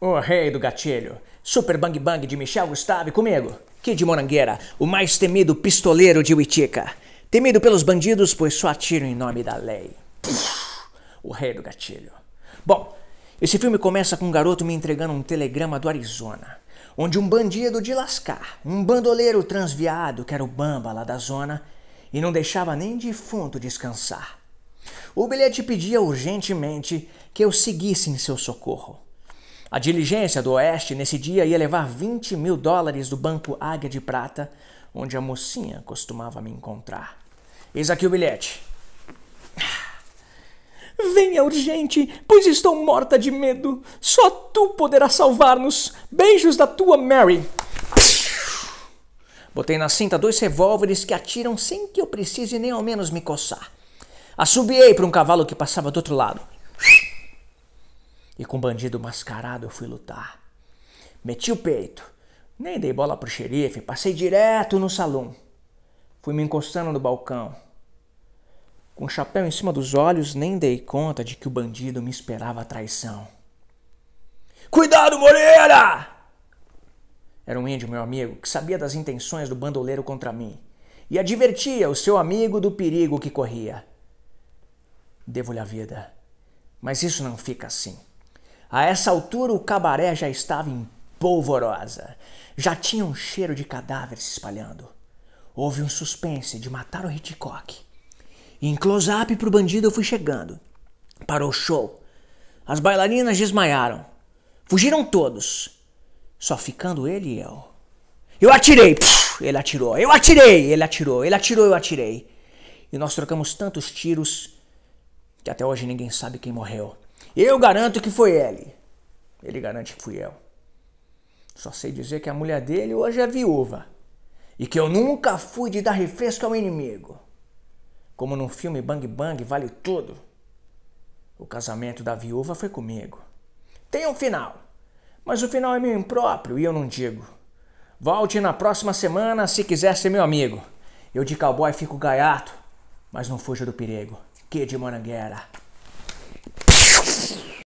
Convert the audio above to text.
O rei do gatilho. Super Bang Bang de Michel Gustave comigo. Kid Morangueira, o mais temido pistoleiro de Witica. Temido pelos bandidos, pois só atiro em nome da lei. O rei do gatilho. Bom, esse filme começa com um garoto me entregando um telegrama do Arizona, onde um bandido de lascar, um bandoleiro transviado que era o bamba lá da zona, e não deixava nem defunto descansar. O bilhete pedia urgentemente que eu seguisse em seu socorro. A diligência do Oeste nesse dia ia levar 20 mil dólares do Banco Águia de Prata, onde a mocinha costumava me encontrar. Eis aqui o bilhete. Ah, venha urgente, pois estou morta de medo. Só tu poderás salvar-nos. Beijos da tua Mary. Botei na cinta dois revólveres que atiram sem que eu precise nem ao menos me coçar. Assobiei para um cavalo que passava do outro lado e com bandido mascarado eu fui lutar. Meti o peito, nem dei bola pro xerife, passei direto no salão. Fui me encostando no balcão. Com o chapéu em cima dos olhos, nem dei conta de que o bandido me esperava a traição. Cuidado, Moreira! Era um índio, meu amigo, que sabia das intenções do bandoleiro contra mim e advertia o seu amigo do perigo que corria. Devo-lhe a vida, mas isso não fica assim. A essa altura, o cabaré já estava em polvorosa. Já tinha um cheiro de cadáver se espalhando. Houve um suspense de matar o Hitchcock. Em close-up pro bandido eu fui chegando. Parou o show. As bailarinas desmaiaram. Fugiram todos. Só ficando ele e eu. Eu atirei! ele atirou. Eu atirei! Ele atirou. Ele atirou, eu atirei. E nós trocamos tantos tiros que até hoje ninguém sabe quem morreu. Eu garanto que foi ele. Ele garante que fui eu. Só sei dizer que a mulher dele hoje é viúva e que eu nunca fui de dar refresco ao inimigo. Como num filme Bang Bang vale tudo. O casamento da viúva foi comigo. Tem um final, mas o final é meu impróprio e eu não digo. Volte na próxima semana se quiser ser meu amigo. Eu de cowboy fico gaiato, mas não fujo do perigo. Que de moranguera. Peace.